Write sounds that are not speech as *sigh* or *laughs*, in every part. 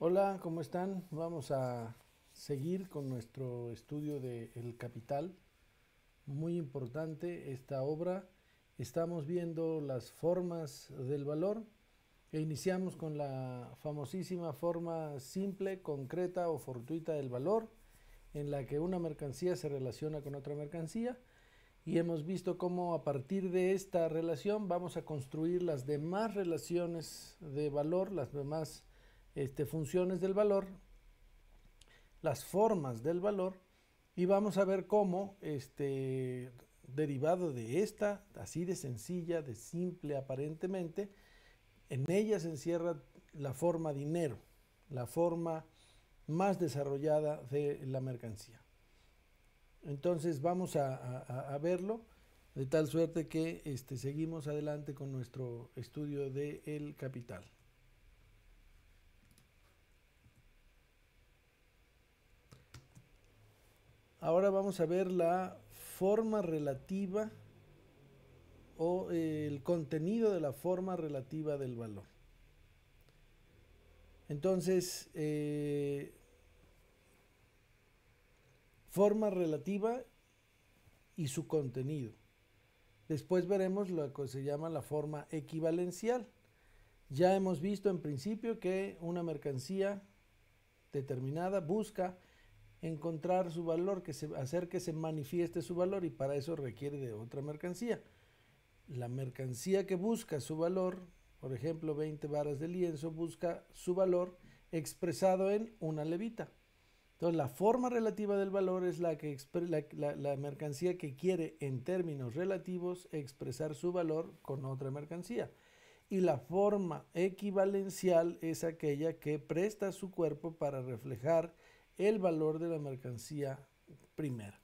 Hola, ¿cómo están? Vamos a seguir con nuestro estudio de El Capital. Muy importante esta obra. Estamos viendo las formas del valor e iniciamos con la famosísima forma simple, concreta o fortuita del valor, en la que una mercancía se relaciona con otra mercancía. Y hemos visto cómo a partir de esta relación vamos a construir las demás relaciones de valor, las demás este, funciones del valor, las formas del valor, y vamos a ver cómo, este, derivado de esta, así de sencilla, de simple aparentemente, en ella se encierra la forma dinero, la forma más desarrollada de la mercancía. Entonces vamos a, verlo, de tal suerte que este, seguimos adelante con nuestro estudio del capital. Ahora vamos a ver la forma relativa o eh, el contenido de la forma relativa del valor. Entonces, eh, forma relativa y su contenido. Después veremos lo que se llama la forma equivalencial. Ya hemos visto en principio que una mercancía determinada busca encontrar su valor, que se, hacer que se manifieste su valor y para eso requiere de otra mercancía. La mercancía que busca su valor, por ejemplo 20 varas de lienzo, busca su valor expresado en una levita. Entonces la forma relativa del valor es la, que la mercancía que quiere en términos relativos expresar su valor con otra mercancía y la forma equivalencial es aquella que presta su cuerpo para reflejar el valor de la mercancía primera.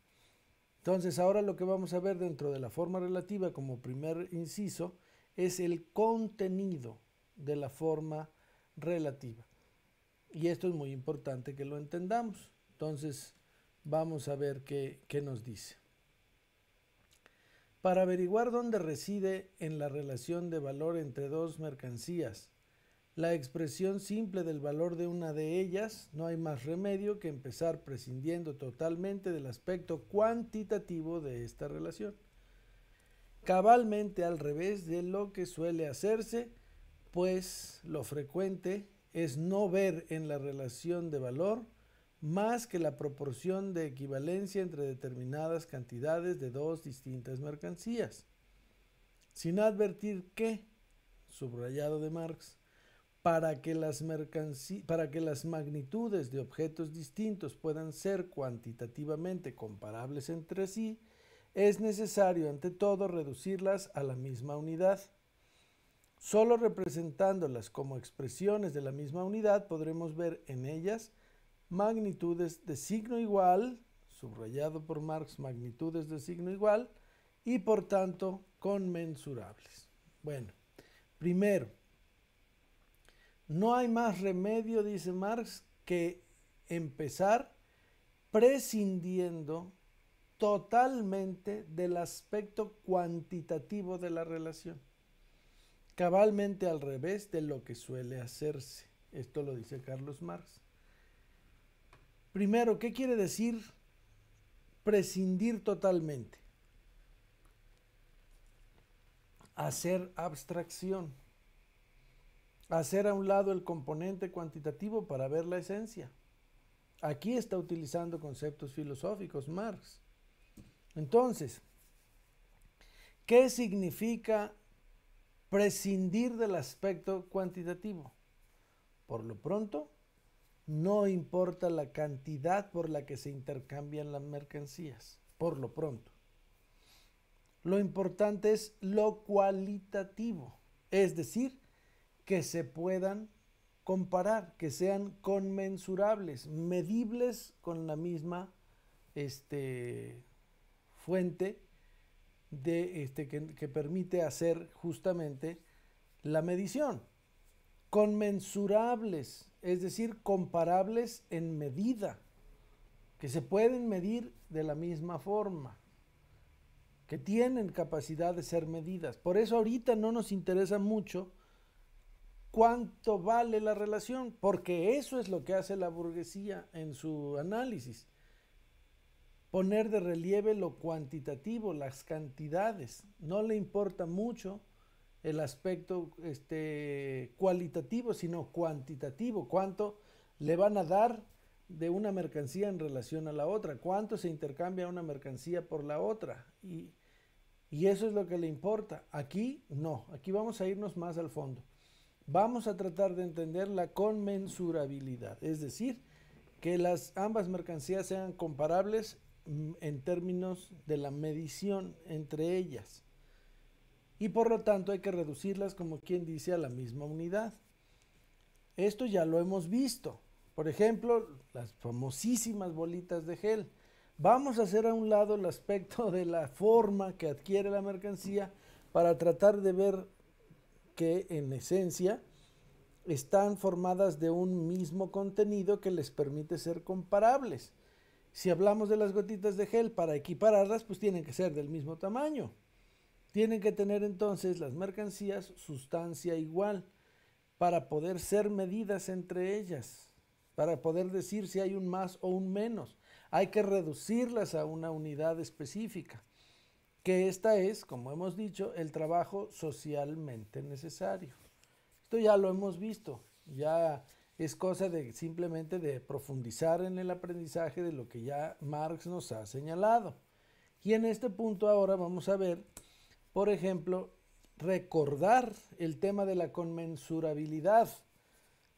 Entonces ahora lo que vamos a ver dentro de la forma relativa como primer inciso es el contenido de la forma relativa. Y esto es muy importante que lo entendamos. Entonces vamos a ver qué, qué nos dice. Para averiguar dónde reside en la relación de valor entre dos mercancías, la expresión simple del valor de una de ellas, no hay más remedio que empezar prescindiendo totalmente del aspecto cuantitativo de esta relación. Cabalmente al revés de lo que suele hacerse, pues lo frecuente es no ver en la relación de valor más que la proporción de equivalencia entre determinadas cantidades de dos distintas mercancías, sin advertir que, subrayado de Marx, para que, las para que las magnitudes de objetos distintos puedan ser cuantitativamente comparables entre sí, es necesario ante todo reducirlas a la misma unidad. Solo representándolas como expresiones de la misma unidad podremos ver en ellas magnitudes de signo igual, subrayado por Marx, magnitudes de signo igual, y por tanto conmensurables. Bueno, primero, no hay más remedio, dice Marx, que empezar prescindiendo totalmente del aspecto cuantitativo de la relación. Cabalmente al revés de lo que suele hacerse. Esto lo dice Carlos Marx. Primero, ¿qué quiere decir prescindir totalmente? Hacer abstracción hacer a un lado el componente cuantitativo para ver la esencia. Aquí está utilizando conceptos filosóficos Marx. Entonces, ¿qué significa prescindir del aspecto cuantitativo? Por lo pronto, no importa la cantidad por la que se intercambian las mercancías, por lo pronto. Lo importante es lo cualitativo, es decir, que se puedan comparar, que sean conmensurables, medibles con la misma este, fuente de, este, que, que permite hacer justamente la medición. Conmensurables, es decir, comparables en medida, que se pueden medir de la misma forma, que tienen capacidad de ser medidas. Por eso ahorita no nos interesa mucho cuánto vale la relación, porque eso es lo que hace la burguesía en su análisis. Poner de relieve lo cuantitativo, las cantidades. No le importa mucho el aspecto este, cualitativo, sino cuantitativo. Cuánto le van a dar de una mercancía en relación a la otra, cuánto se intercambia una mercancía por la otra. Y, y eso es lo que le importa. Aquí no, aquí vamos a irnos más al fondo vamos a tratar de entender la conmensurabilidad, es decir, que las ambas mercancías sean comparables mm, en términos de la medición entre ellas. Y por lo tanto hay que reducirlas, como quien dice, a la misma unidad. Esto ya lo hemos visto. Por ejemplo, las famosísimas bolitas de gel. Vamos a hacer a un lado el aspecto de la forma que adquiere la mercancía para tratar de ver que en esencia están formadas de un mismo contenido que les permite ser comparables. Si hablamos de las gotitas de gel, para equipararlas, pues tienen que ser del mismo tamaño. Tienen que tener entonces las mercancías sustancia igual para poder ser medidas entre ellas, para poder decir si hay un más o un menos. Hay que reducirlas a una unidad específica que esta es, como hemos dicho, el trabajo socialmente necesario. Esto ya lo hemos visto, ya es cosa de simplemente de profundizar en el aprendizaje de lo que ya Marx nos ha señalado. Y en este punto ahora vamos a ver, por ejemplo, recordar el tema de la conmensurabilidad.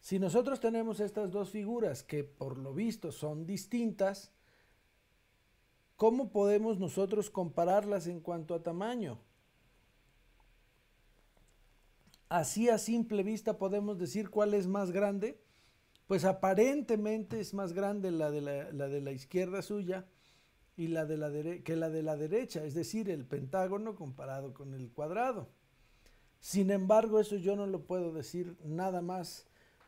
Si nosotros tenemos estas dos figuras que por lo visto son distintas, ¿Cómo podemos nosotros compararlas en cuanto a tamaño? Así a simple vista podemos decir cuál es más grande. Pues aparentemente es más grande la de la, de la izquierda suya y la de la que la de la derecha, es decir, el pentágono comparado con el cuadrado. Sin embargo, eso yo no lo puedo decir nada más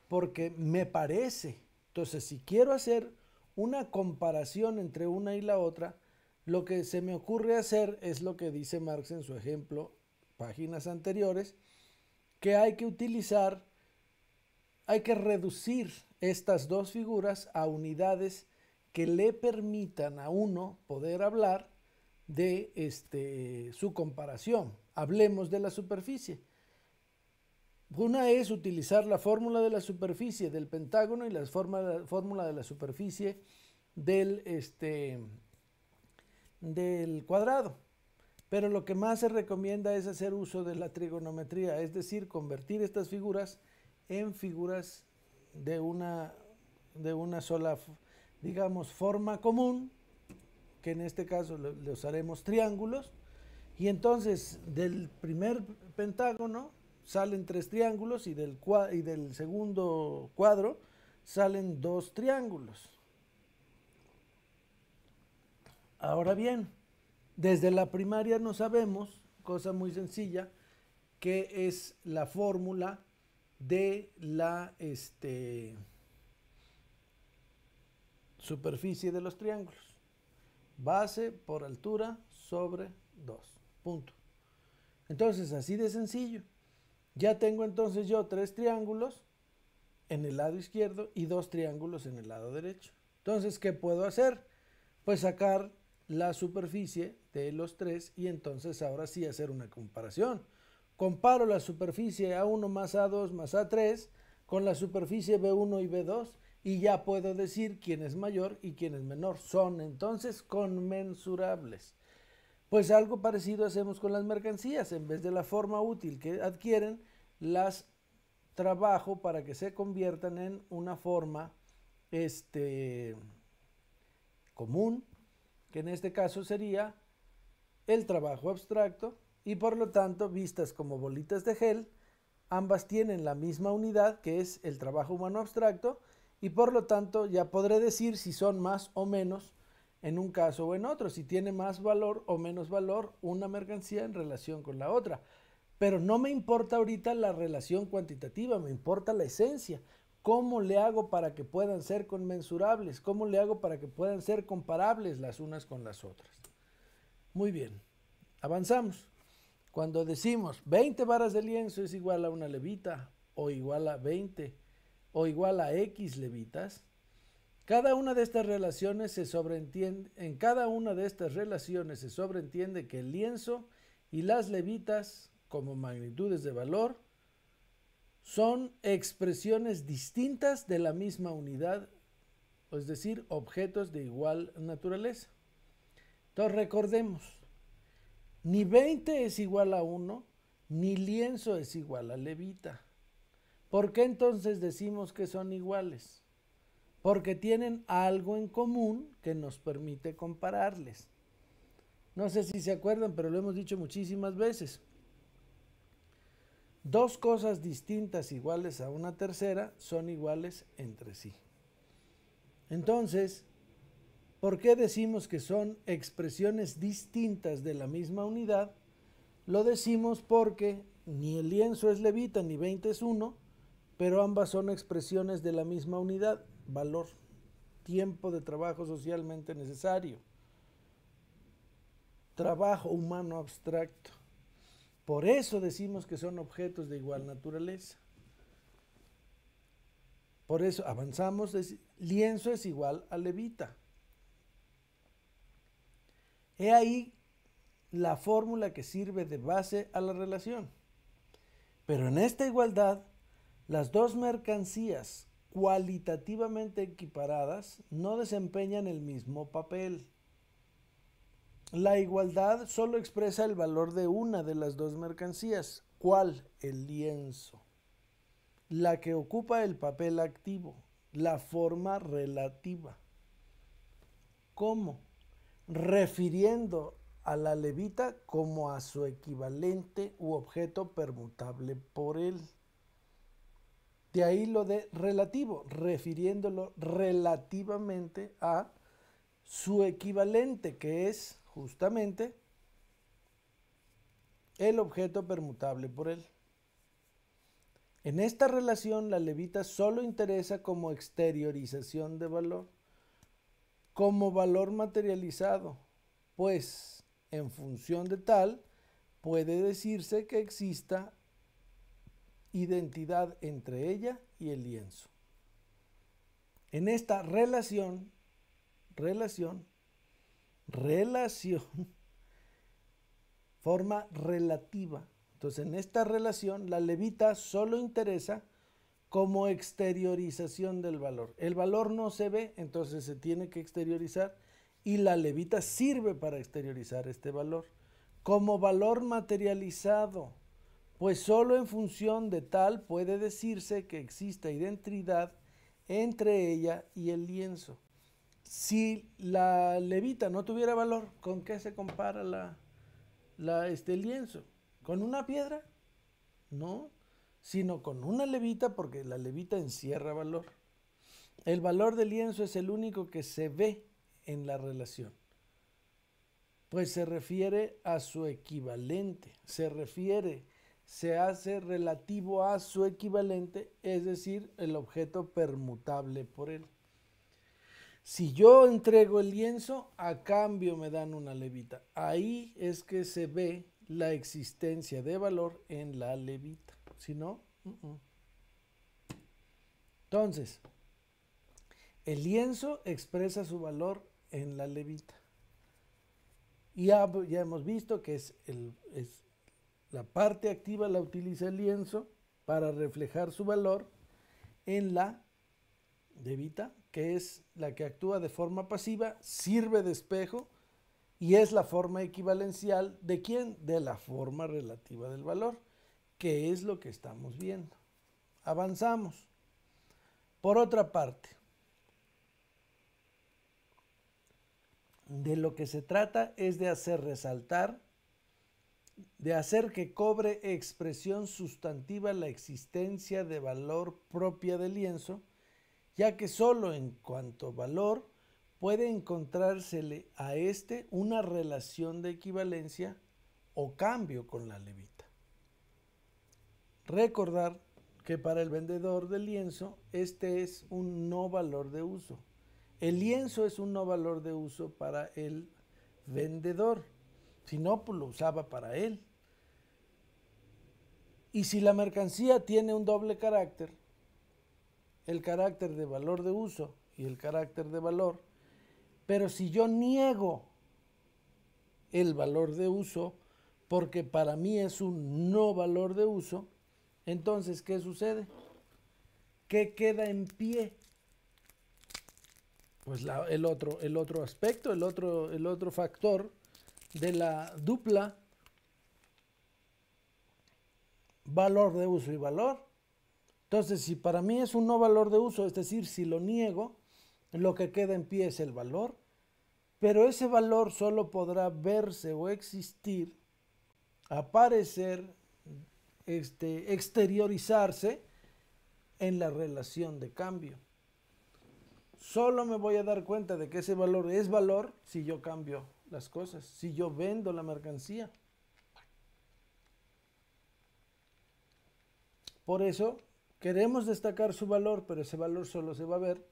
porque me parece. Entonces, si quiero hacer una comparación entre una y la otra, lo que se me ocurre hacer es lo que dice Marx en su ejemplo, páginas anteriores, que hay que utilizar, hay que reducir estas dos figuras a unidades que le permitan a uno poder hablar de este, su comparación. Hablemos de la superficie. Una es utilizar la fórmula de la superficie del pentágono y la fórmula de la superficie del, este, del cuadrado. Pero lo que más se recomienda es hacer uso de la trigonometría, es decir, convertir estas figuras en figuras de una, sola, digamos, forma común, que en este caso le usaremos triángulos, y entonces del primer pentágono salen tres triángulos y del, y del segundo cuadro salen dos triángulos. Ahora bien, desde la primaria no sabemos, cosa muy sencilla, que es la fórmula de la este, superficie de los triángulos. Base por altura sobre 2. Punto. Entonces, así de sencillo. Ya tengo entonces yo tres triángulos en el lado izquierdo y dos triángulos en el lado derecho. Entonces, ¿qué puedo hacer? Pues sacar la superficie de los tres y entonces ahora sí hacer una comparación. Comparo la superficie A1 más A2 más A3 con la superficie B1 y B2 y ya puedo decir quién es mayor y quién es menor. Son entonces conmensurables. Pues algo parecido hacemos con las mercancías. En vez de la forma útil que adquieren, las trabajo para que se conviertan en una forma este, común, que en este caso sería el trabajo abstracto y por lo tanto vistas como bolitas de gel, ambas tienen la misma unidad que es el trabajo humano abstracto y por lo tanto ya podré decir si son más o menos en un caso o en otro, si tiene más valor o menos valor una mercancía en relación con la otra. Pero no me importa ahorita la relación cuantitativa, me importa la esencia. ¿Cómo le hago para que puedan ser conmensurables? ¿Cómo le hago para que puedan ser comparables las unas con las otras? Muy bien, avanzamos. Cuando decimos 20 varas de lienzo es igual a una levita o igual a 20 o igual a X levitas, cada una de estas relaciones se sobreentiende, en cada una de estas relaciones se sobreentiende que el lienzo y las levitas como magnitudes de valor son expresiones distintas de la misma unidad, es decir, objetos de igual naturaleza. Entonces recordemos, ni 20 es igual a 1, ni lienzo es igual a levita. ¿Por qué entonces decimos que son iguales? Porque tienen algo en común que nos permite compararles. No sé si se acuerdan, pero lo hemos dicho muchísimas veces. Dos cosas distintas iguales a una tercera son iguales entre sí. Entonces, ¿por qué decimos que son expresiones distintas de la misma unidad? Lo decimos porque ni el lienzo es levita ni 20 es uno, pero ambas son expresiones de la misma unidad, valor, tiempo de trabajo socialmente necesario, trabajo humano abstracto. Por eso decimos que son objetos de igual naturaleza. Por eso avanzamos, lienzo es igual a levita. He ahí la fórmula que sirve de base a la relación. Pero en esta igualdad, las dos mercancías cualitativamente equiparadas no desempeñan el mismo papel. La igualdad solo expresa el valor de una de las dos mercancías. ¿Cuál? El lienzo. La que ocupa el papel activo, la forma relativa. ¿Cómo? Refiriendo a la levita como a su equivalente u objeto permutable por él. De ahí lo de relativo, refiriéndolo relativamente a su equivalente, que es justamente el objeto permutable por él. En esta relación la levita solo interesa como exteriorización de valor, como valor materializado, pues en función de tal puede decirse que exista identidad entre ella y el lienzo. En esta relación, relación relación, forma relativa. Entonces, en esta relación, la levita solo interesa como exteriorización del valor. El valor no se ve, entonces se tiene que exteriorizar y la levita sirve para exteriorizar este valor. Como valor materializado, pues solo en función de tal puede decirse que exista identidad entre ella y el lienzo si la levita no tuviera valor, ¿con qué se compara la, este lienzo? ¿Con una piedra? No, sino con una levita porque la levita encierra valor. El valor del lienzo es el único que se ve en la relación, pues se refiere a su equivalente, se refiere, se hace relativo a su equivalente, es decir, el objeto permutable por él. Si yo entrego el lienzo, a cambio me dan una levita. Ahí es que se ve la existencia de valor en la levita. Si no, uh-uh. entonces, el lienzo expresa su valor en la levita. Y ya, hemos visto que la parte activa la utiliza el lienzo para reflejar su valor en la de Vita, que es la que actúa de forma pasiva, sirve de espejo y es la forma equivalencial de quién? De la forma relativa del valor, que es lo que estamos viendo. Avanzamos. Por otra parte, de lo que se trata es de hacer resaltar, de hacer que cobre expresión sustantiva la existencia de valor propia del lienzo, ya que solo en cuanto valor puede encontrársele a éste una relación de equivalencia o cambio con la levita. Recordar que para el vendedor de lienzo este es un no valor de uso. El lienzo es un no valor de uso para el vendedor, si no pues, lo usaba para él. Y si la mercancía tiene un doble carácter, el carácter de valor de uso y el carácter de valor, pero si yo niego el valor de uso, porque para mí es un no valor de uso, entonces, ¿qué sucede? ¿Qué queda en pie? Pues el, otro, el otro aspecto, el otro, el otro factor de la dupla valor de uso y valor, entonces, si para mí es un no valor de uso, es decir, si lo niego, lo que queda en pie es el valor, pero ese valor solo podrá verse o existir, aparecer, este, exteriorizarse en la relación de cambio. Solo me voy a dar cuenta de que ese valor es valor si yo cambio las cosas, si yo vendo la mercancía. Por eso Queremos destacar su valor, pero ese valor solo se va a ver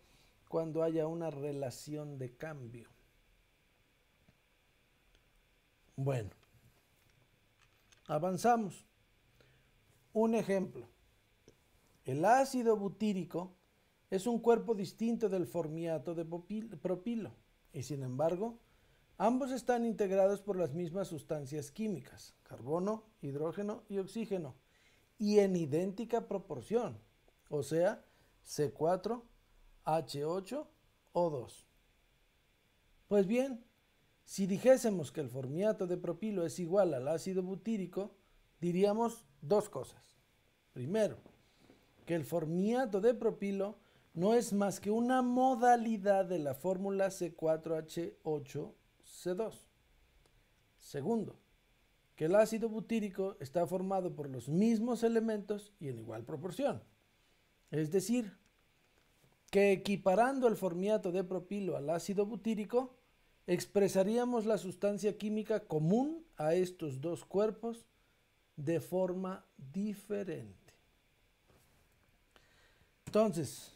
cuando haya una relación de cambio. Bueno, avanzamos. Un ejemplo. El ácido butírico es un cuerpo distinto del formiato de propilo y sin embargo ambos están integrados por las mismas sustancias químicas, carbono, hidrógeno y oxígeno y en idéntica proporción, o sea, C4, H8, O2. Pues bien, si dijésemos que el formiato de propilo es igual al ácido butírico, diríamos dos cosas. Primero, que el formiato de propilo no es más que una modalidad de la fórmula C4H8C2. Segundo, que el ácido butírico está formado por los mismos elementos y en igual proporción. Es decir, que equiparando el formiato de propilo al ácido butírico, expresaríamos la sustancia química común a estos dos cuerpos de forma diferente. Entonces,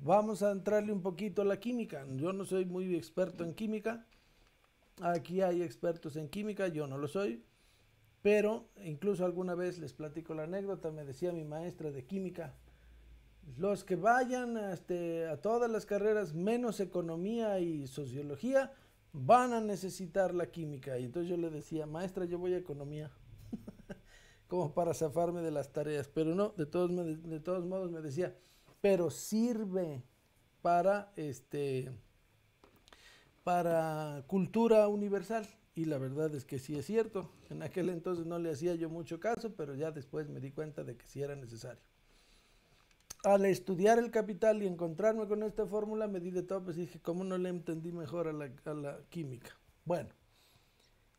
vamos a entrarle un poquito a la química. Yo no soy muy experto en química. Aquí hay expertos en química, yo no lo soy. Pero incluso alguna vez les platico la anécdota, me decía mi maestra de química, los que vayan este, a, todas las carreras menos economía y sociología van a necesitar la química. Y entonces yo le decía, maestra, yo voy a economía, *laughs* como para zafarme de las tareas. Pero no, de todos, de todos modos me decía, pero sirve para, este, para cultura universal. Y la verdad es que sí es cierto. En aquel entonces no le hacía yo mucho caso, pero ya después me di cuenta de que sí era necesario. Al estudiar el capital y encontrarme con esta fórmula, me di de topes y dije, ¿cómo no le entendí mejor a la, a la química? Bueno,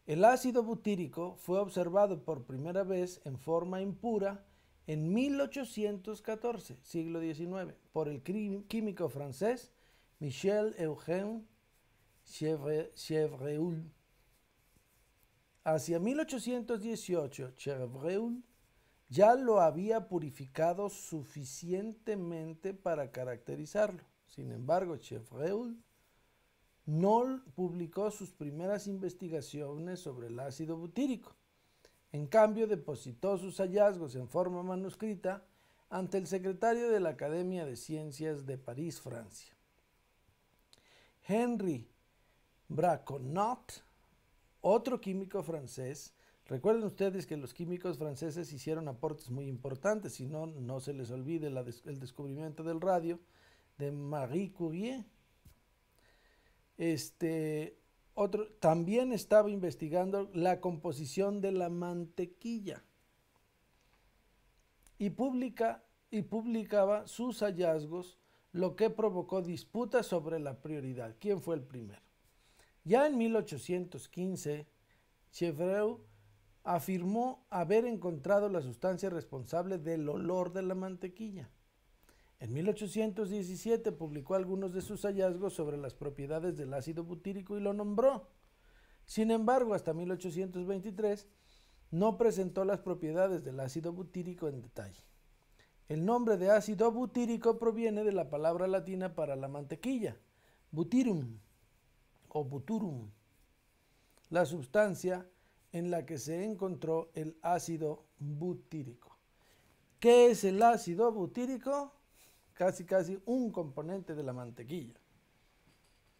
el ácido butírico fue observado por primera vez en forma impura en 1814, siglo XIX, por el químico francés Michel Eugène Chevreul Hacia 1818, Chevreul ya lo había purificado suficientemente para caracterizarlo. Sin embargo, Chevreul no publicó sus primeras investigaciones sobre el ácido butírico. En cambio, depositó sus hallazgos en forma manuscrita ante el secretario de la Academia de Ciencias de París, Francia. Henry Braconot otro químico francés. Recuerden ustedes que los químicos franceses hicieron aportes muy importantes, si no, no se les olvide el descubrimiento del radio de Marie Curie. Este, otro, también estaba investigando la composición de la mantequilla y, publica, y publicaba sus hallazgos, lo que provocó disputas sobre la prioridad. ¿Quién fue el primero? Ya en 1815, Chevreu afirmó haber encontrado la sustancia responsable del olor de la mantequilla. En 1817 publicó algunos de sus hallazgos sobre las propiedades del ácido butírico y lo nombró. Sin embargo, hasta 1823 no presentó las propiedades del ácido butírico en detalle. El nombre de ácido butírico proviene de la palabra latina para la mantequilla, butyrum, buturum, la sustancia en la que se encontró el ácido butírico. ¿Qué es el ácido butírico? Casi, casi un componente de la mantequilla.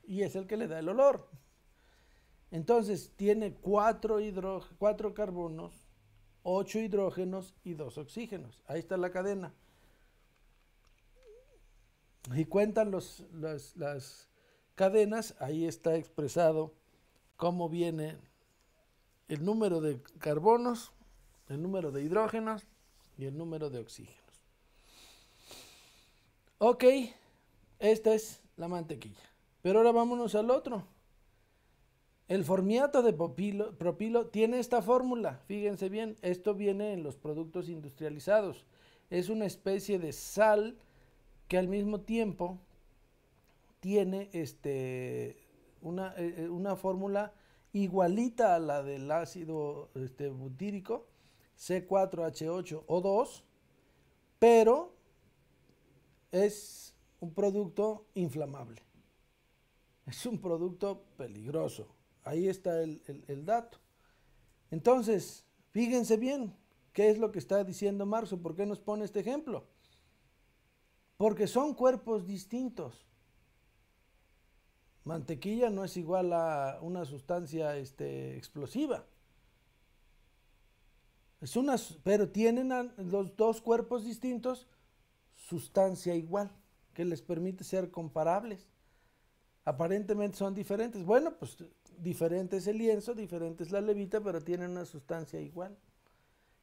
Y es el que le da el olor. Entonces tiene cuatro, cuatro carbonos, ocho hidrógenos y dos oxígenos. Ahí está la cadena. Y cuentan los, las, cadenas, ahí está expresado cómo viene el número de carbonos, el número de hidrógenos y el número de oxígenos. Ok, esta es la mantequilla. Pero ahora vámonos al otro. El formiato de propilo tiene esta fórmula. Fíjense bien, esto viene en los productos industrializados. Es una especie de sal que al mismo tiempo tiene este, eh, eh, una, fórmula igualita a la del ácido este, butírico, C4H8O2, pero es un producto inflamable. Es un producto peligroso. Ahí está el, dato. Entonces, fíjense bien qué es lo que está diciendo Marzo? por qué nos pone este ejemplo. Porque son cuerpos distintos. Mantequilla no es igual a una sustancia este, explosiva. Es una, pero tienen los dos cuerpos distintos sustancia igual, que les permite ser comparables. Aparentemente son diferentes. Bueno, pues diferente es el lienzo, diferente es la levita, pero tienen una sustancia igual.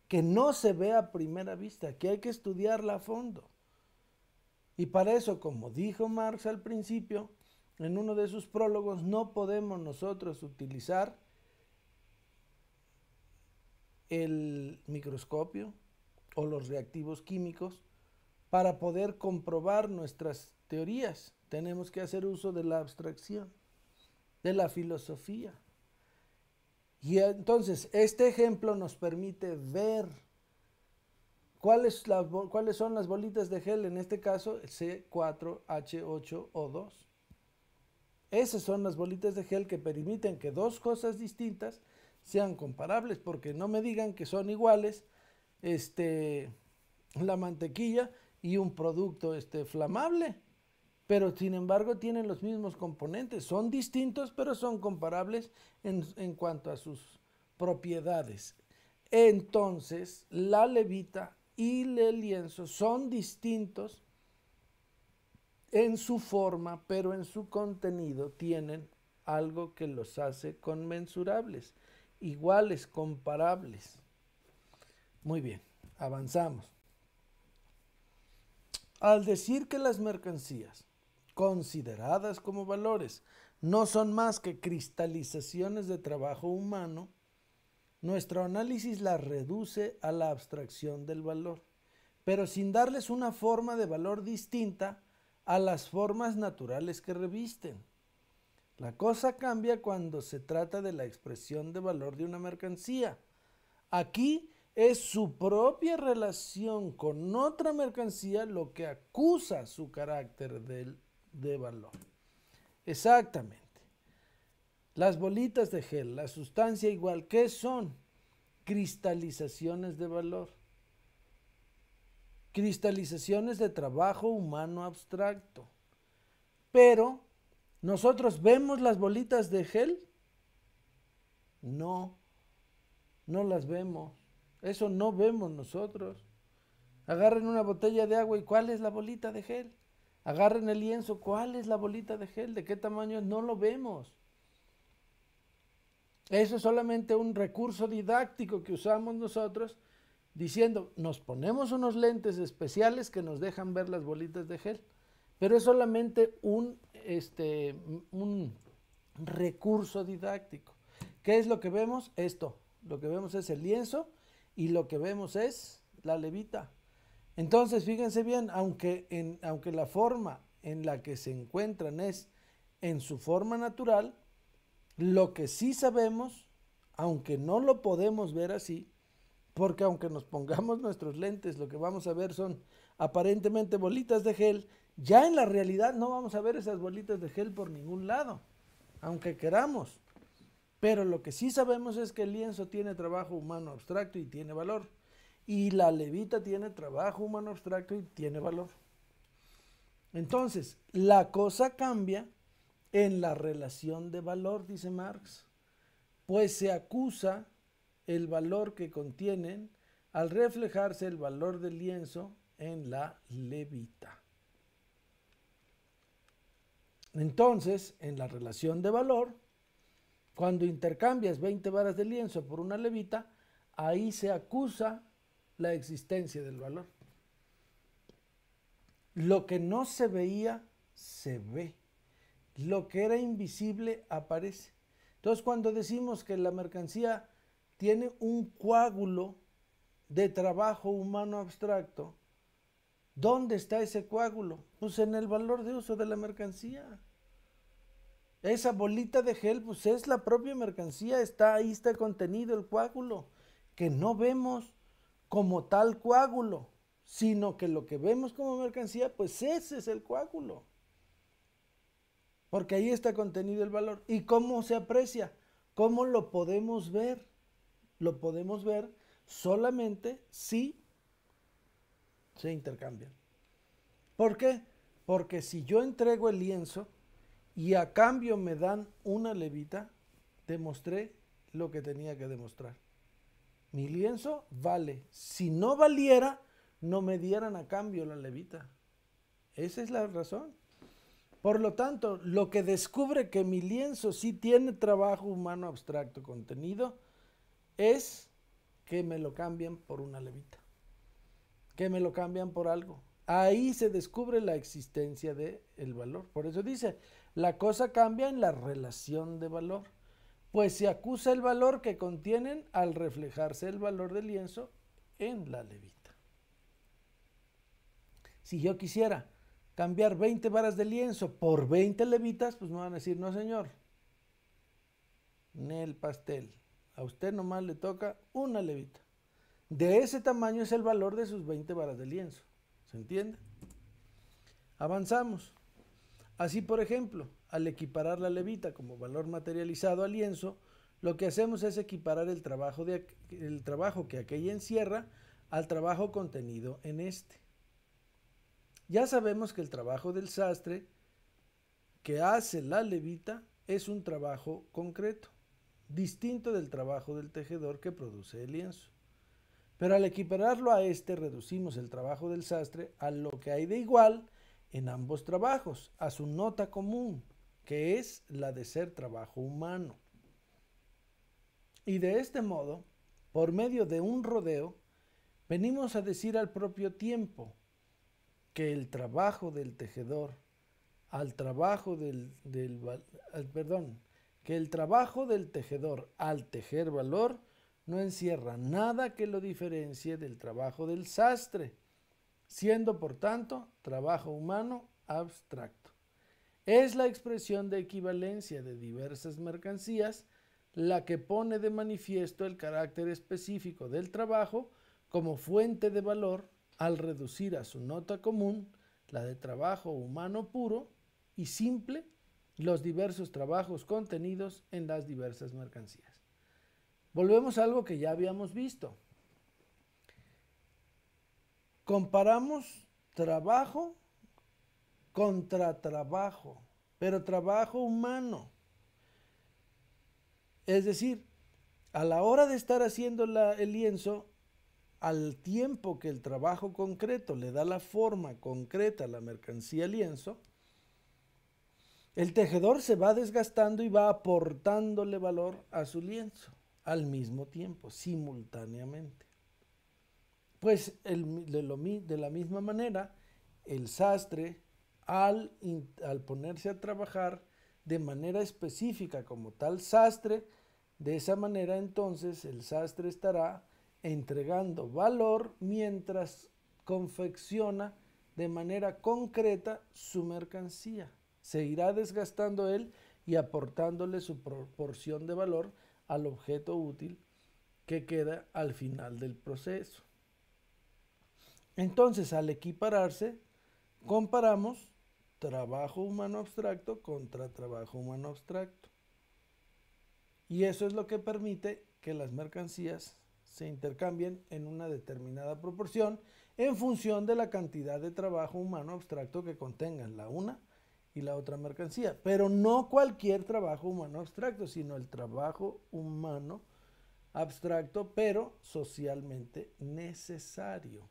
Que no se ve a primera vista, que hay que estudiarla a fondo. Y para eso, como dijo Marx al principio, en uno de sus prólogos, no podemos nosotros utilizar el microscopio o los reactivos químicos para poder comprobar nuestras teorías. Tenemos que hacer uso de la abstracción, de la filosofía. Y entonces, este ejemplo nos permite ver cuáles, son las bolitas de gel, en este caso C4H8O2. Esas son las bolitas de gel que permiten que dos cosas distintas sean comparables, porque no me digan que son iguales este, la mantequilla y un producto este, flamable, pero sin embargo tienen los mismos componentes, son distintos, pero son comparables en, en cuanto a sus propiedades. Entonces, la levita y el lienzo son distintos en su forma, pero en su contenido tienen algo que los hace conmensurables, iguales, comparables. Muy bien, avanzamos. Al decir que las mercancías, consideradas como valores, no son más que cristalizaciones de trabajo humano, nuestro análisis las reduce a la abstracción del valor, pero sin darles una forma de valor distinta a las formas naturales que revisten. La cosa cambia cuando se trata de la expresión de valor de una mercancía. Aquí es su propia relación con otra mercancía lo que acusa su carácter de, de valor. Exactamente. Las bolitas de gel, la sustancia igual, que son? Cristalizaciones de valor cristalizaciones de trabajo humano abstracto. Pero, ¿nosotros vemos las bolitas de gel? No, no las vemos. Eso no vemos nosotros. Agarren una botella de agua y ¿cuál es la bolita de gel? Agarren el lienzo, ¿cuál es la bolita de gel? ¿De qué tamaño No lo vemos. Eso es solamente un recurso didáctico que usamos nosotros diciendo, nos ponemos unos lentes especiales que nos dejan ver las bolitas de gel, pero es solamente un, este, recurso didáctico. ¿Qué es lo que vemos? Esto, lo que vemos es el lienzo y lo que vemos es la levita. Entonces, fíjense bien, aunque, en, aunque la forma en la que se encuentran es en su forma natural, lo que sí sabemos, aunque no lo podemos ver así, porque aunque nos pongamos nuestros lentes, lo que vamos a ver son aparentemente bolitas de gel, ya en la realidad no vamos a ver esas bolitas de gel por ningún lado, aunque queramos. Pero lo que sí sabemos es que el lienzo tiene trabajo humano abstracto y tiene valor. Y la levita tiene trabajo humano abstracto y tiene valor. Entonces, la cosa cambia en la relación de valor, dice Marx, pues se acusa el valor que contienen al reflejarse el valor del lienzo en la levita. Entonces, en la relación de valor, cuando intercambias 20 varas de lienzo por una levita, ahí se acusa la existencia del valor. Lo que no se veía, se ve. Lo que era invisible, aparece. Entonces, cuando decimos que la mercancía tiene un coágulo de trabajo humano abstracto. ¿Dónde está ese coágulo? Pues en el valor de uso de la mercancía. Esa bolita de gel, pues es la propia mercancía, está ahí, está contenido el coágulo, que no vemos como tal coágulo, sino que lo que vemos como mercancía, pues ese es el coágulo. Porque ahí está contenido el valor. ¿Y cómo se aprecia? ¿Cómo lo podemos ver? lo podemos ver solamente si se intercambian. ¿Por qué? Porque si yo entrego el lienzo y a cambio me dan una levita, demostré lo que tenía que demostrar. Mi lienzo vale. Si no valiera, no me dieran a cambio la levita. Esa es la razón. Por lo tanto, lo que descubre que mi lienzo sí tiene trabajo humano abstracto contenido, es que me lo cambian por una levita, que me lo cambian por algo. Ahí se descubre la existencia del valor. Por eso dice, la cosa cambia en la relación de valor, pues se acusa el valor que contienen al reflejarse el valor del lienzo en la levita. Si yo quisiera cambiar 20 varas de lienzo por 20 levitas, pues me van a decir, no señor, en el pastel. A usted nomás le toca una levita. De ese tamaño es el valor de sus 20 varas de lienzo. ¿Se entiende? Avanzamos. Así, por ejemplo, al equiparar la levita como valor materializado al lienzo, lo que hacemos es equiparar el trabajo, de, el trabajo que aquella encierra al trabajo contenido en este. Ya sabemos que el trabajo del sastre que hace la levita es un trabajo concreto distinto del trabajo del tejedor que produce el lienzo. Pero al equipararlo a este, reducimos el trabajo del sastre a lo que hay de igual en ambos trabajos, a su nota común, que es la de ser trabajo humano. Y de este modo, por medio de un rodeo, venimos a decir al propio tiempo que el trabajo del tejedor, al trabajo del, del perdón, que el trabajo del tejedor al tejer valor no encierra nada que lo diferencie del trabajo del sastre, siendo por tanto trabajo humano abstracto. Es la expresión de equivalencia de diversas mercancías la que pone de manifiesto el carácter específico del trabajo como fuente de valor al reducir a su nota común la de trabajo humano puro y simple los diversos trabajos contenidos en las diversas mercancías. Volvemos a algo que ya habíamos visto. Comparamos trabajo contra trabajo, pero trabajo humano. Es decir, a la hora de estar haciendo el lienzo, al tiempo que el trabajo concreto le da la forma concreta a la mercancía lienzo, el tejedor se va desgastando y va aportándole valor a su lienzo al mismo tiempo, simultáneamente. Pues de, la misma manera, el sastre, al ponerse a trabajar de manera específica como tal sastre, de esa manera entonces el sastre estará entregando valor mientras confecciona de manera concreta su mercancía. Se irá desgastando él y aportándole su proporción de valor al objeto útil que queda al final del proceso. Entonces, al equipararse, comparamos trabajo humano abstracto contra trabajo humano abstracto. Y eso es lo que permite que las mercancías se intercambien en una determinada proporción en función de la cantidad de trabajo humano abstracto que contengan la una y la otra mercancía. Pero no cualquier trabajo humano abstracto, sino el trabajo humano abstracto, pero socialmente necesario.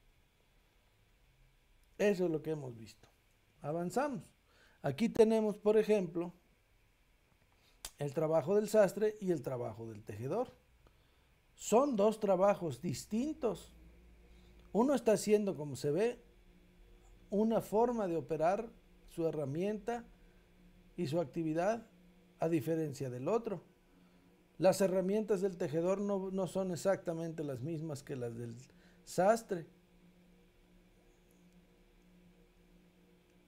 Eso es lo que hemos visto. Avanzamos. Aquí tenemos, por ejemplo, el trabajo del sastre y el trabajo del tejedor. Son dos trabajos distintos. Uno está haciendo, como se ve, una forma de operar su herramienta y su actividad a diferencia del otro. Las herramientas del tejedor no, son exactamente las mismas que las del sastre.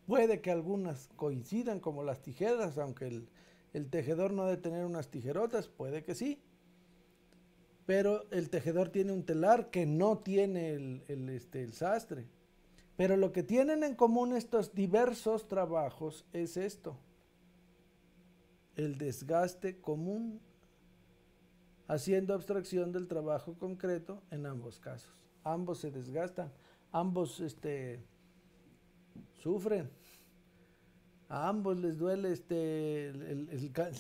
Puede que algunas coincidan como las tijeras, aunque el, tejedor no ha de tener unas tijerotas, puede que sí. Pero el tejedor tiene un telar que no tiene el, el, este, el sastre. Pero lo que tienen en común estos diversos trabajos es esto, el desgaste común, haciendo abstracción del trabajo concreto en ambos casos. Ambos se desgastan, ambos este, sufren, a ambos les duele, este,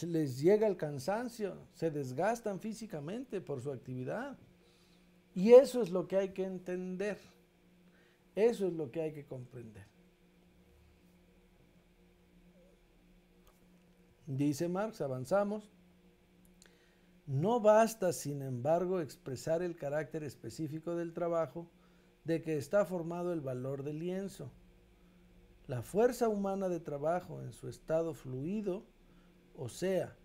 les llega el cansancio, se desgastan físicamente por su actividad. Y eso es lo que hay que entender. Eso es lo que hay que comprender. Dice Marx, avanzamos. No basta, sin embargo, expresar el carácter específico del trabajo de que está formado el valor del lienzo. La fuerza humana de trabajo en su estado fluido, o sea,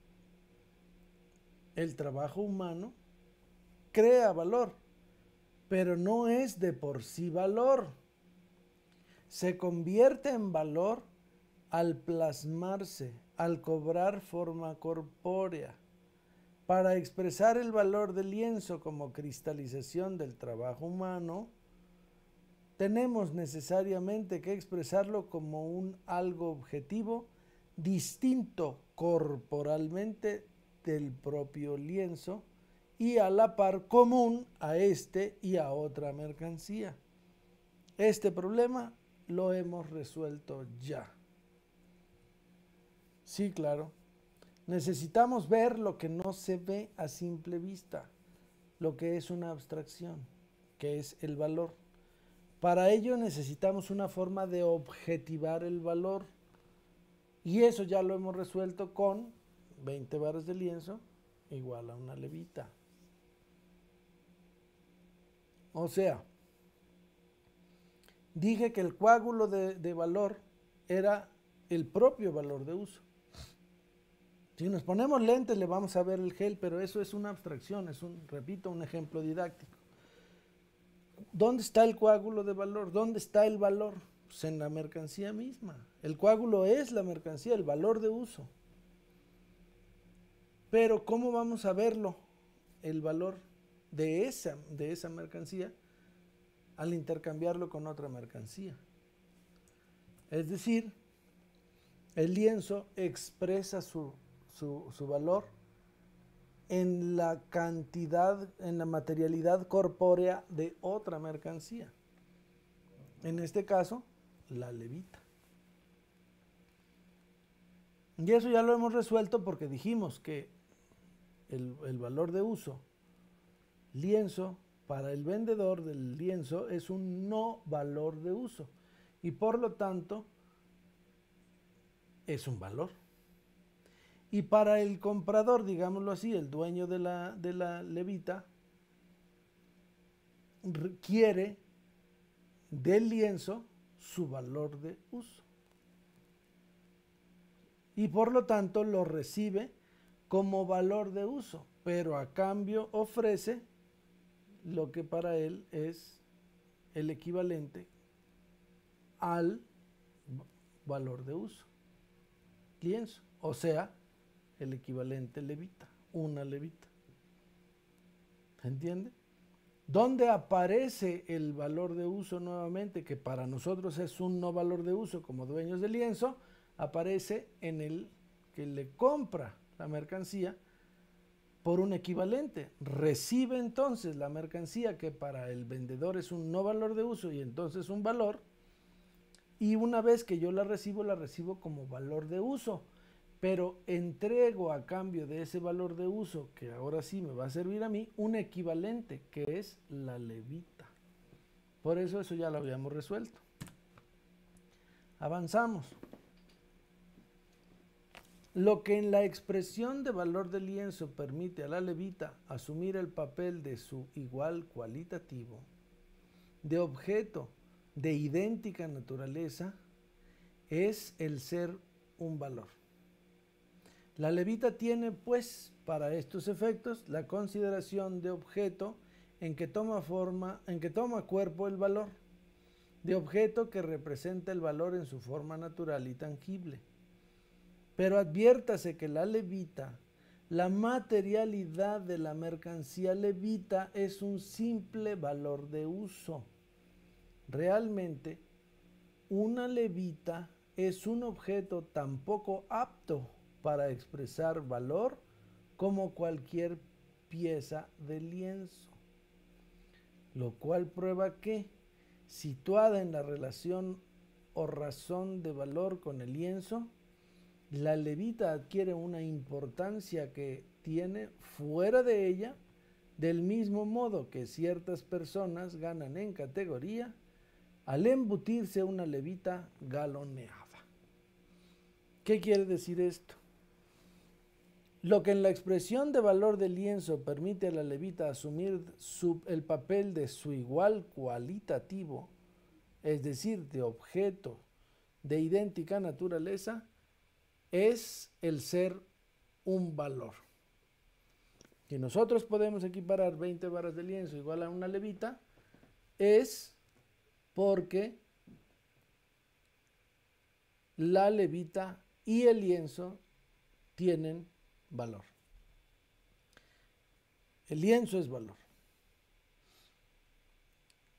el trabajo humano, crea valor pero no es de por sí valor. Se convierte en valor al plasmarse, al cobrar forma corpórea, para expresar el valor del lienzo como cristalización del trabajo humano, tenemos necesariamente que expresarlo como un algo objetivo distinto corporalmente del propio lienzo y a la par común a este y a otra mercancía. Este problema lo hemos resuelto ya. Sí, claro. Necesitamos ver lo que no se ve a simple vista, lo que es una abstracción, que es el valor. Para ello necesitamos una forma de objetivar el valor. Y eso ya lo hemos resuelto con 20 barras de lienzo igual a una levita. O sea, dije que el coágulo de, valor era el propio valor de uso. Si nos ponemos lentes le vamos a ver el gel, pero eso es una abstracción, es un, repito, un ejemplo didáctico. ¿Dónde está el coágulo de valor? ¿Dónde está el valor? Pues en la mercancía misma. El coágulo es la mercancía, el valor de uso. Pero ¿cómo vamos a verlo? El valor de esa, de esa mercancía al intercambiarlo con otra mercancía. Es decir, el lienzo expresa su, valor en la cantidad, en la materialidad corpórea de otra mercancía. En este caso, la levita. Y eso ya lo hemos resuelto porque dijimos que el valor de uso lienzo para el vendedor del lienzo es un no valor de uso y por lo tanto es un valor. Y para el comprador, digámoslo así, el dueño de la, de la levita, requiere del lienzo su valor de uso. Y por lo tanto lo recibe como valor de uso, pero a cambio ofrece lo que para él es el equivalente al valor de uso, lienzo, o sea, el equivalente levita, una levita. ¿Se entiende? Donde aparece el valor de uso nuevamente, que para nosotros es un no valor de uso como dueños de lienzo, aparece en el que le compra la mercancía por un equivalente. Recibe entonces la mercancía que para el vendedor es un no valor de uso y entonces un valor. Y una vez que yo la recibo, la recibo como valor de uso. Pero entrego a cambio de ese valor de uso, que ahora sí me va a servir a mí, un equivalente, que es la levita. Por eso eso ya lo habíamos resuelto. Avanzamos. Lo que en la expresión de valor del lienzo permite a la levita asumir el papel de su igual cualitativo, de objeto de idéntica naturaleza, es el ser un valor. La levita tiene, pues, para estos efectos, la consideración de objeto en que toma forma, en que toma cuerpo el valor, de objeto que representa el valor en su forma natural y tangible. Pero adviértase que la levita, la materialidad de la mercancía levita es un simple valor de uso. Realmente, una levita es un objeto tan poco apto para expresar valor como cualquier pieza de lienzo. Lo cual prueba que, situada en la relación o razón de valor con el lienzo, la levita adquiere una importancia que tiene fuera de ella, del mismo modo que ciertas personas ganan en categoría al embutirse una levita galoneada. ¿Qué quiere decir esto? Lo que en la expresión de valor del lienzo permite a la levita asumir el papel de su igual cualitativo, es decir, de objeto de idéntica naturaleza, es el ser un valor. Que nosotros podemos equiparar 20 varas de lienzo igual a una levita, es porque la levita y el lienzo tienen valor. El lienzo es valor.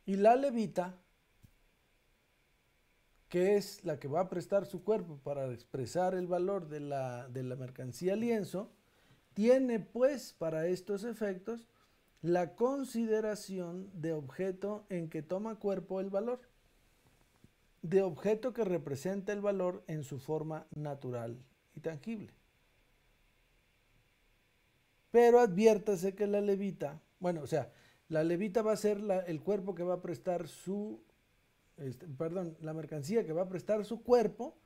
Y la levita que es la que va a prestar su cuerpo para expresar el valor de la, mercancía lienzo, tiene pues para estos efectos la consideración de objeto en que toma cuerpo el valor, de objeto que representa el valor en su forma natural y tangible. Pero adviértase que la levita, bueno, o sea, la levita va a ser el cuerpo que va a prestar su este, perdón, la mercancía que va a prestar su cuerpo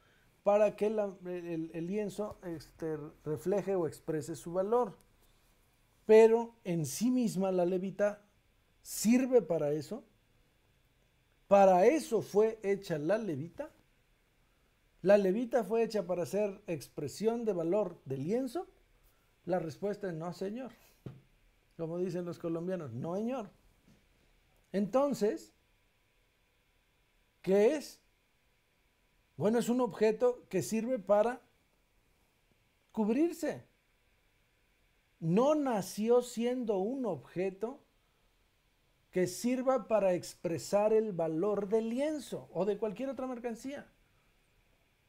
para que el, lienzo este, refleje o exprese su valor. Pero en sí misma la levita sirve para eso. Para eso fue hecha la levita. La levita fue hecha para ser expresión de valor del lienzo. La respuesta es no, señor. Como dicen los colombianos, no, señor. Entonces, ¿Qué es? Bueno, es un objeto que sirve para cubrirse. No nació siendo un objeto que sirva para expresar el valor del lienzo o de cualquier otra mercancía.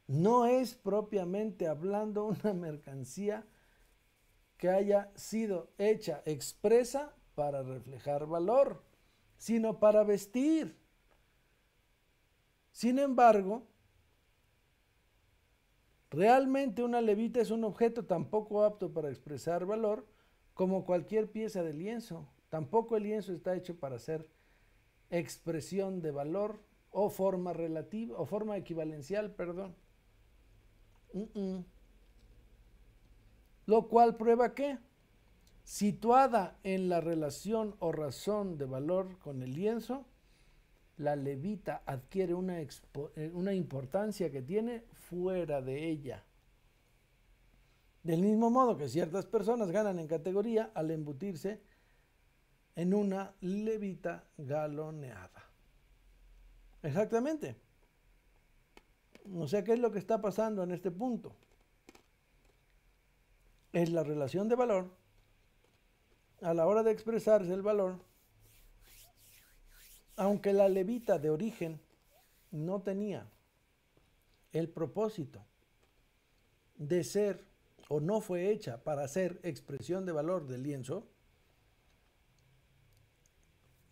No es propiamente hablando una mercancía que haya sido hecha expresa para reflejar valor, sino para vestir sin embargo, realmente una levita es un objeto tampoco apto para expresar valor como cualquier pieza de lienzo. Tampoco el lienzo está hecho para ser expresión de valor o forma relativa o forma equivalencial, perdón. Lo cual prueba que, situada en la relación o razón de valor con el lienzo, la levita adquiere una, eh, una importancia que tiene fuera de ella. Del mismo modo que ciertas personas ganan en categoría al embutirse en una levita galoneada. Exactamente. O sea, ¿qué es lo que está pasando en este punto? Es la relación de valor. A la hora de expresarse el valor, aunque la levita de origen no tenía el propósito de ser o no fue hecha para ser expresión de valor del lienzo,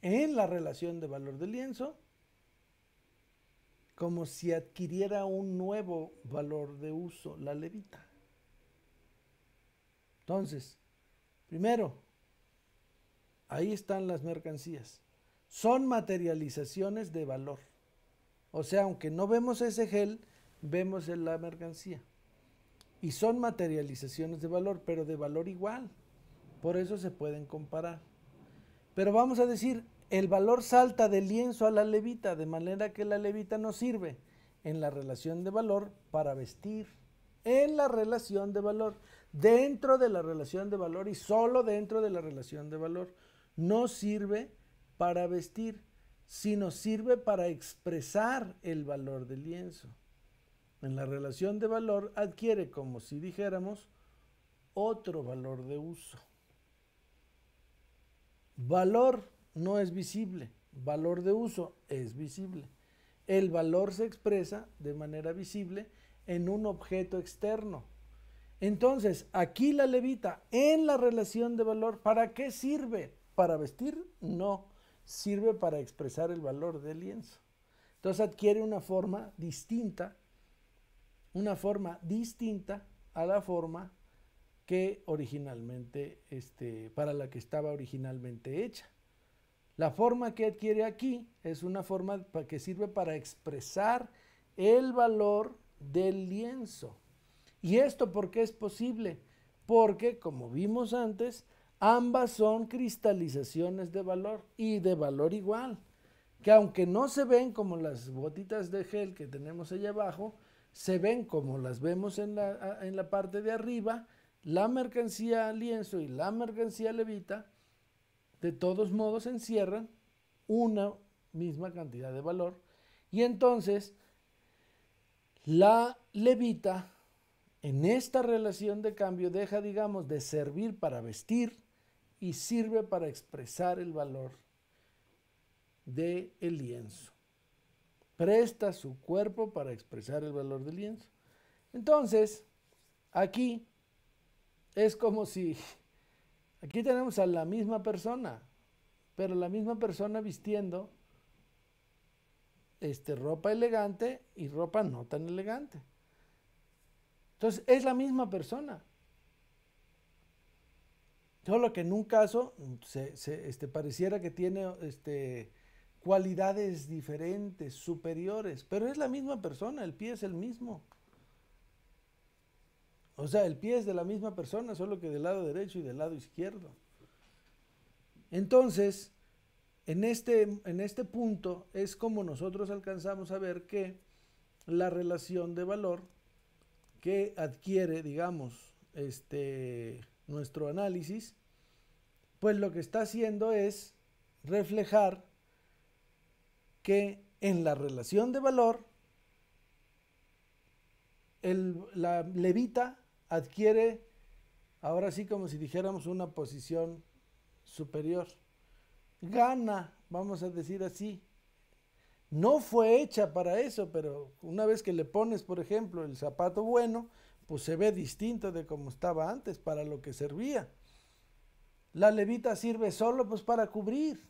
en la relación de valor del lienzo, como si adquiriera un nuevo valor de uso, la levita. Entonces, primero, ahí están las mercancías son materializaciones de valor. O sea, aunque no vemos ese gel, vemos la mercancía. Y son materializaciones de valor, pero de valor igual. Por eso se pueden comparar. Pero vamos a decir, el valor salta del lienzo a la levita, de manera que la levita no sirve en la relación de valor para vestir, en la relación de valor, dentro de la relación de valor y solo dentro de la relación de valor. No sirve para vestir, sino sirve para expresar el valor del lienzo. En la relación de valor adquiere, como si dijéramos, otro valor de uso. Valor no es visible, valor de uso es visible. El valor se expresa de manera visible en un objeto externo. Entonces, aquí la levita, en la relación de valor, ¿para qué sirve? ¿Para vestir? No sirve para expresar el valor del lienzo. Entonces adquiere una forma distinta, una forma distinta a la forma que originalmente, este, para la que estaba originalmente hecha. La forma que adquiere aquí es una forma que sirve para expresar el valor del lienzo. ¿Y esto por qué es posible? Porque, como vimos antes, Ambas son cristalizaciones de valor y de valor igual, que aunque no se ven como las botitas de gel que tenemos allá abajo, se ven como las vemos en la, en la parte de arriba, la mercancía lienzo y la mercancía levita, de todos modos encierran una misma cantidad de valor. Y entonces, la levita en esta relación de cambio deja, digamos, de servir para vestir y sirve para expresar el valor del el lienzo. Presta su cuerpo para expresar el valor del lienzo. Entonces, aquí es como si, aquí tenemos a la misma persona, pero la misma persona vistiendo este, ropa elegante y ropa no tan elegante. Entonces, es la misma persona, Solo que en un caso se, este, pareciera que tiene este, cualidades diferentes, superiores, pero es la misma persona, el pie es el mismo. O sea, el pie es de la misma persona, solo que del lado derecho y del lado izquierdo. Entonces, en este, en este punto es como nosotros alcanzamos a ver que la relación de valor que adquiere, digamos, este, nuestro análisis, pues lo que está haciendo es reflejar que en la relación de valor, la levita adquiere, ahora sí como si dijéramos, una posición superior. Gana, vamos a decir así. No fue hecha para eso, pero una vez que le pones, por ejemplo, el zapato bueno, pues se ve distinto de como estaba antes, para lo que servía. La levita sirve solo pues para cubrir,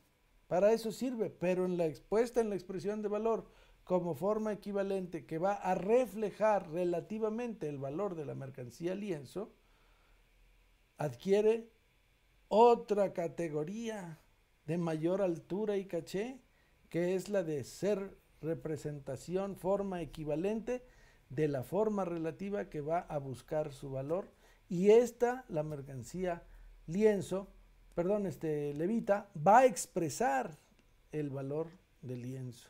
para eso sirve, pero en la expuesta en la expresión de valor como forma equivalente que va a reflejar relativamente el valor de la mercancía lienzo, adquiere otra categoría de mayor altura y caché, que es la de ser representación, forma equivalente de la forma relativa que va a buscar su valor y esta, la mercancía lienzo, perdón, este levita, va a expresar el valor del lienzo.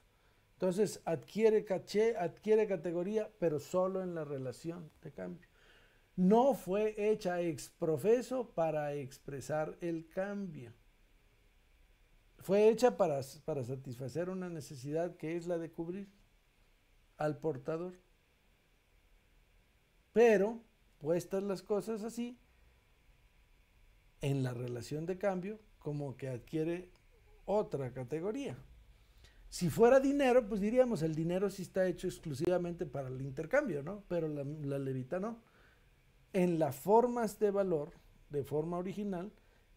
Entonces adquiere caché, adquiere categoría, pero solo en la relación de cambio. No fue hecha ex profeso para expresar el cambio. Fue hecha para, para satisfacer una necesidad que es la de cubrir al portador. Pero, puestas las cosas así, en la relación de cambio, como que adquiere otra categoría. Si fuera dinero, pues diríamos, el dinero sí está hecho exclusivamente para el intercambio, ¿no? Pero la, la levita no. En las formas de valor, de forma original,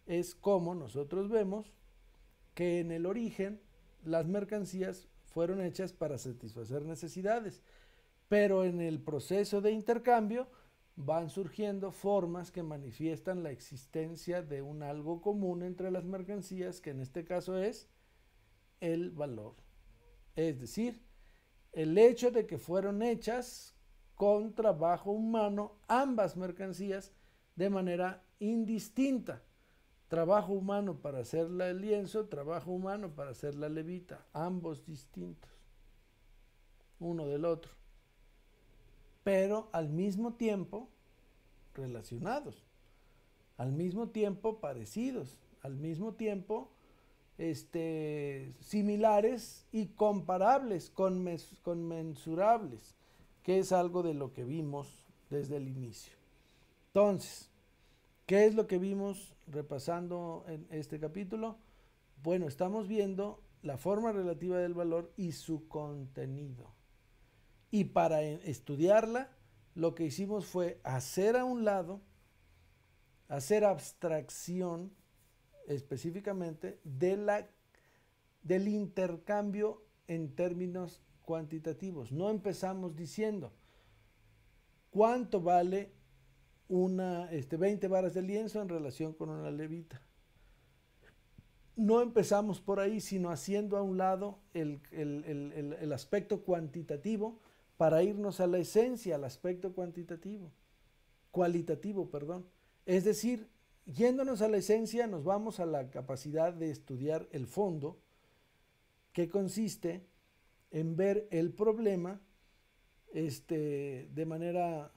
es como nosotros vemos que en el origen las mercancías fueron hechas para satisfacer necesidades pero en el proceso de intercambio van surgiendo formas que manifiestan la existencia de un algo común entre las mercancías, que en este caso es el valor. Es decir, el hecho de que fueron hechas con trabajo humano ambas mercancías de manera indistinta. Trabajo humano para hacer la lienzo, trabajo humano para hacer la levita, ambos distintos, uno del otro pero al mismo tiempo relacionados, al mismo tiempo parecidos, al mismo tiempo este, similares y comparables, conmensurables, que es algo de lo que vimos desde el inicio. Entonces, ¿qué es lo que vimos repasando en este capítulo? Bueno, estamos viendo la forma relativa del valor y su contenido. Y para estudiarla, lo que hicimos fue hacer a un lado, hacer abstracción específicamente de la, del intercambio en términos cuantitativos. No empezamos diciendo cuánto vale una, 20 este, varas de lienzo en relación con una levita. No empezamos por ahí, sino haciendo a un lado el, el aspecto cuantitativo para irnos a la esencia, al aspecto cuantitativo, cualitativo, perdón. Es decir, yéndonos a la esencia, nos vamos a la capacidad de estudiar el fondo, que consiste en ver el problema este, de manera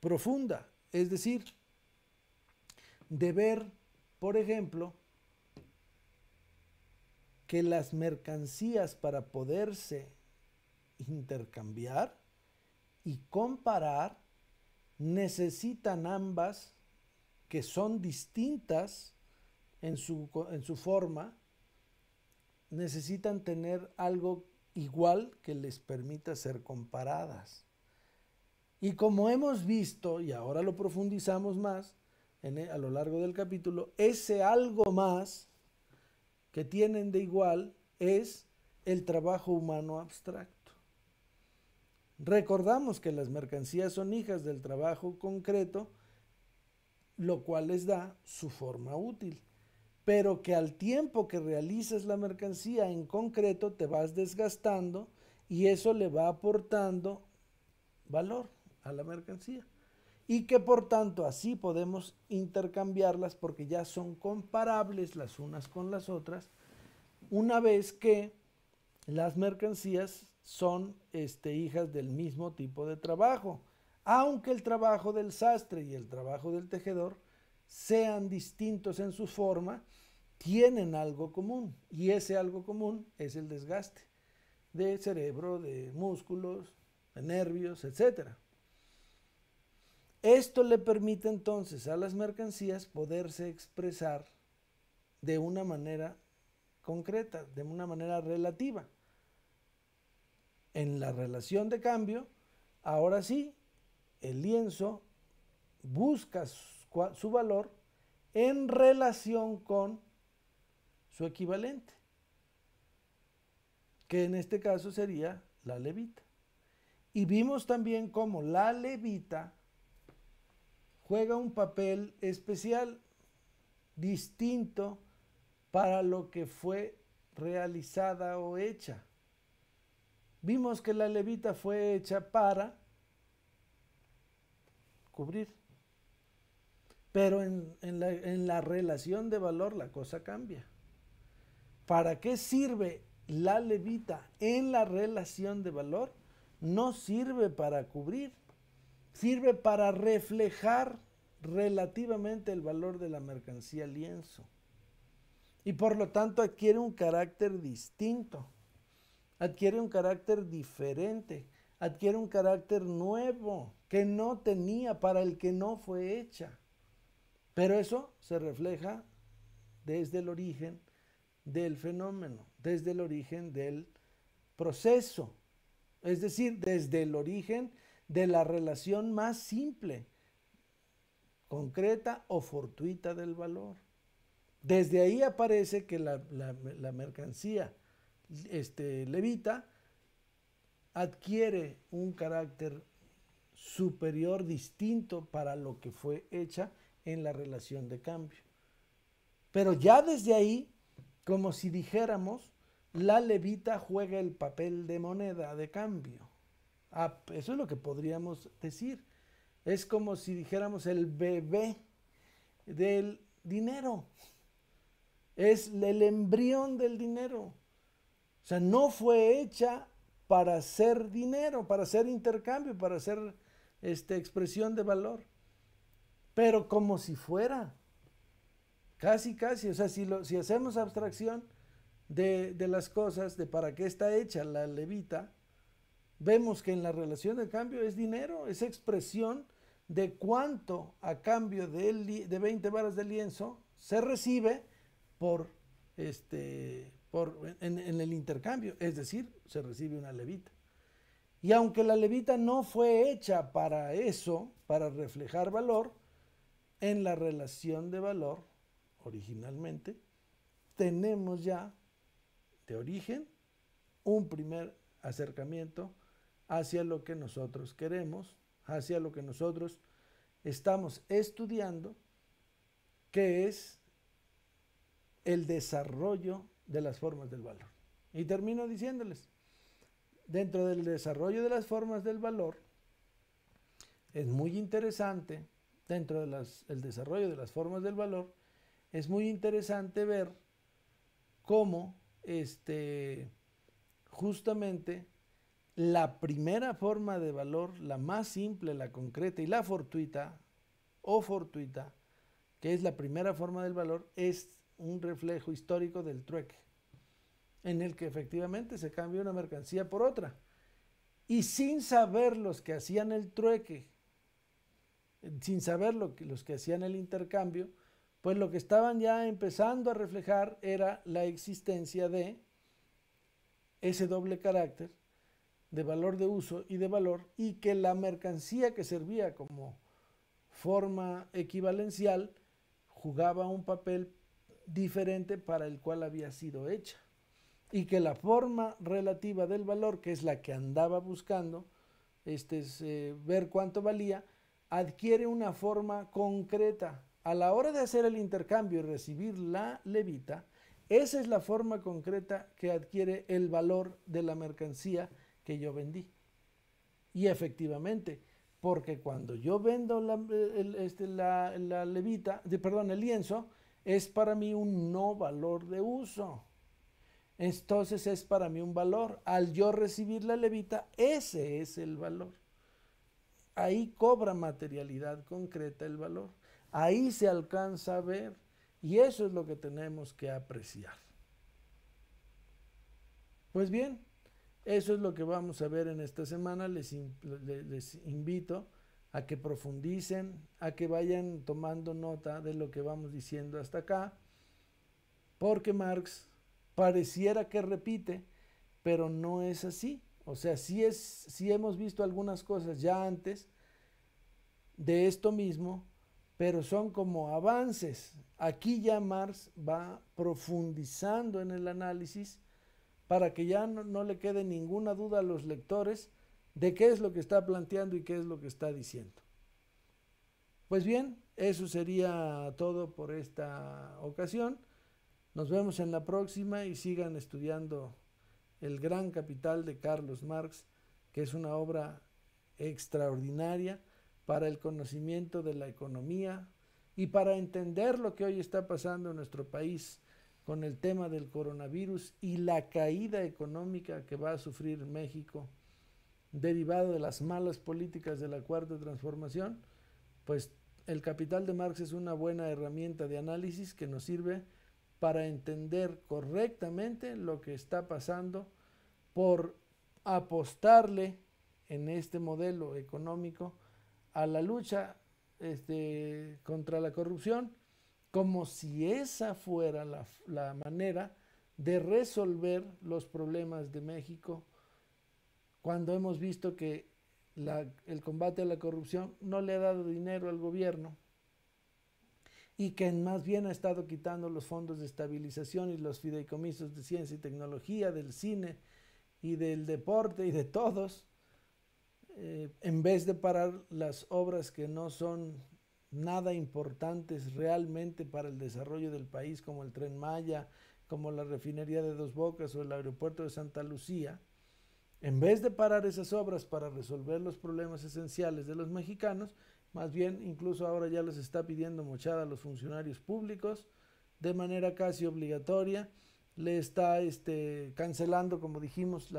profunda, es decir, de ver, por ejemplo, que las mercancías para poderse intercambiar y comparar, necesitan ambas, que son distintas en su, en su forma, necesitan tener algo igual que les permita ser comparadas. Y como hemos visto, y ahora lo profundizamos más e, a lo largo del capítulo, ese algo más que tienen de igual es el trabajo humano abstracto. Recordamos que las mercancías son hijas del trabajo concreto, lo cual les da su forma útil, pero que al tiempo que realizas la mercancía en concreto te vas desgastando y eso le va aportando valor a la mercancía. Y que por tanto así podemos intercambiarlas porque ya son comparables las unas con las otras, una vez que las mercancías son este, hijas del mismo tipo de trabajo, aunque el trabajo del sastre y el trabajo del tejedor sean distintos en su forma, tienen algo común y ese algo común es el desgaste de cerebro, de músculos, de nervios, etc. Esto le permite entonces a las mercancías poderse expresar de una manera concreta, de una manera relativa en la relación de cambio, ahora sí, el lienzo busca su valor en relación con su equivalente, que en este caso sería la levita. Y vimos también cómo la levita juega un papel especial, distinto para lo que fue realizada o hecha. Vimos que la levita fue hecha para cubrir. Pero en, la, en la relación de valor la cosa cambia. ¿Para qué sirve la levita en la relación de valor? No sirve para cubrir, sirve para reflejar relativamente el valor de la mercancía lienzo. Y por lo tanto adquiere un carácter distinto adquiere un carácter diferente, adquiere un carácter nuevo que no tenía, para el que no fue hecha. Pero eso se refleja desde el origen del fenómeno, desde el origen del proceso, es decir, desde el origen de la relación más simple, concreta o fortuita del valor. Desde ahí aparece que la, mercancía este, levita, adquiere un carácter superior, distinto para lo que fue hecha en la relación de cambio. Pero ya desde ahí, como si dijéramos, la levita juega el papel de moneda de cambio. Ah, eso es lo que podríamos decir. Es como si dijéramos el bebé del dinero. Es el embrión del dinero. O sea, no fue hecha para hacer dinero, para hacer intercambio, para hacer este, expresión de valor. Pero como si fuera. Casi, casi. O sea, si, hacemos abstracción de, las cosas, de para qué está hecha la levita, vemos que en la relación de cambio es dinero, es expresión de cuánto a cambio de, de 20 varas de lienzo se recibe por este en, en, el intercambio, es decir, se recibe una levita. Y aunque la levita no fue hecha para eso, para reflejar valor, en la relación de valor, originalmente, tenemos ya de origen un primer acercamiento hacia lo que nosotros queremos, hacia lo que nosotros estamos estudiando, que es el desarrollo de las formas del valor. Y termino diciéndoles, dentro del desarrollo de las formas del valor, es muy interesante, dentro del desarrollo de las formas del valor, es muy interesante ver cómo este, justamente la primera forma de valor, la más simple, la concreta y la fortuita, o fortuita, que es la primera forma del valor, es un reflejo histórico del trueque, en el que efectivamente se cambia una mercancía por otra. Y sin saber los que hacían el trueque, sin saber los que hacían el intercambio, pues lo que estaban ya empezando a reflejar era la existencia de ese doble carácter de valor de uso y de valor y que la mercancía que servía como forma equivalencial jugaba un papel diferente para el cual había sido hecha y que la forma relativa del valor, que es la que andaba buscando, este es, eh, ver cuánto valía, adquiere una forma concreta. A la hora de hacer el intercambio y recibir la levita, esa es la forma concreta que adquiere el valor de la mercancía que yo vendí. Y efectivamente, porque cuando yo vendo la, este, la levita, de, perdón, el lienzo, es para mí un no valor de uso. Entonces es para mí un valor. Al yo recibir la levita, ese es el valor. Ahí cobra materialidad concreta el valor. Ahí se alcanza a ver y eso es lo que tenemos que apreciar. Pues bien, eso es lo que vamos a ver en esta semana. Les, les invito a que profundicen, a que vayan tomando nota de lo que vamos diciendo hasta acá, porque Marx pareciera que repite, pero no es así. O sea, sí, es, hemos visto algunas cosas ya antes de esto mismo, pero son como avances. Aquí ya Marx va profundizando en el análisis para que ya no le quede ninguna duda a los lectores de qué es lo que está planteando y qué es lo que está diciendo. Pues bien, eso sería todo por esta ocasión. Nos vemos en la próxima y sigan estudiando El Gran Capital de Carlos Marx, que es una obra extraordinaria para el conocimiento de la economía y para entender lo que hoy está pasando en nuestro país con el tema del coronavirus y la caída económica que va a sufrir México derivado de las malas políticas de la cuarta transformación, pues el capital de Marx es una buena herramienta de análisis que nos sirve para entender correctamente lo que está pasando por apostarle en este modelo económico a la lucha este, contra la corrupción, como si esa fuera la, la manera de resolver los problemas de México cuando hemos visto que el combate a la corrupción no le ha dado dinero al gobierno y que más bien ha estado quitando los fondos de estabilización y los fideicomisos de ciencia y tecnología, del cine y del deporte y de todos, eh, en vez de parar las obras que no son nada importantes realmente para el desarrollo del país, como el tren Maya, como la refinería de Dos Bocas o el aeropuerto de Santa Lucía, en vez de parar esas obras para resolver los problemas esenciales de los mexicanos, más bien incluso ahora ya les está pidiendo mochada a los funcionarios públicos de manera casi obligatoria, le está este, cancelando, como dijimos,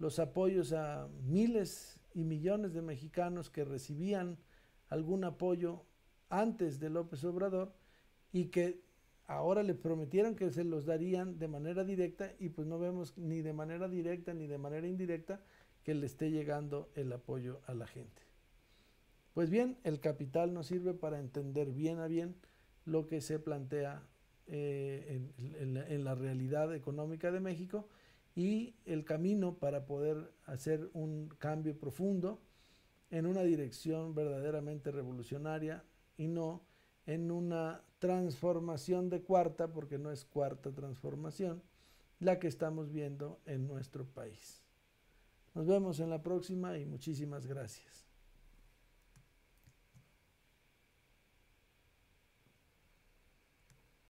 los apoyos a miles y millones de mexicanos que recibían algún apoyo antes de López Obrador y que ahora le prometieron que se los darían de manera directa y pues no vemos ni de manera directa ni de manera indirecta que le esté llegando el apoyo a la gente. Pues bien, el capital nos sirve para entender bien a bien lo que se plantea eh, en, en, la, realidad económica de México y el camino para poder hacer un cambio profundo en una dirección verdaderamente revolucionaria y no en una transformación de cuarta, porque no es cuarta transformación, la que estamos viendo en nuestro país. Nos vemos en la próxima y muchísimas gracias.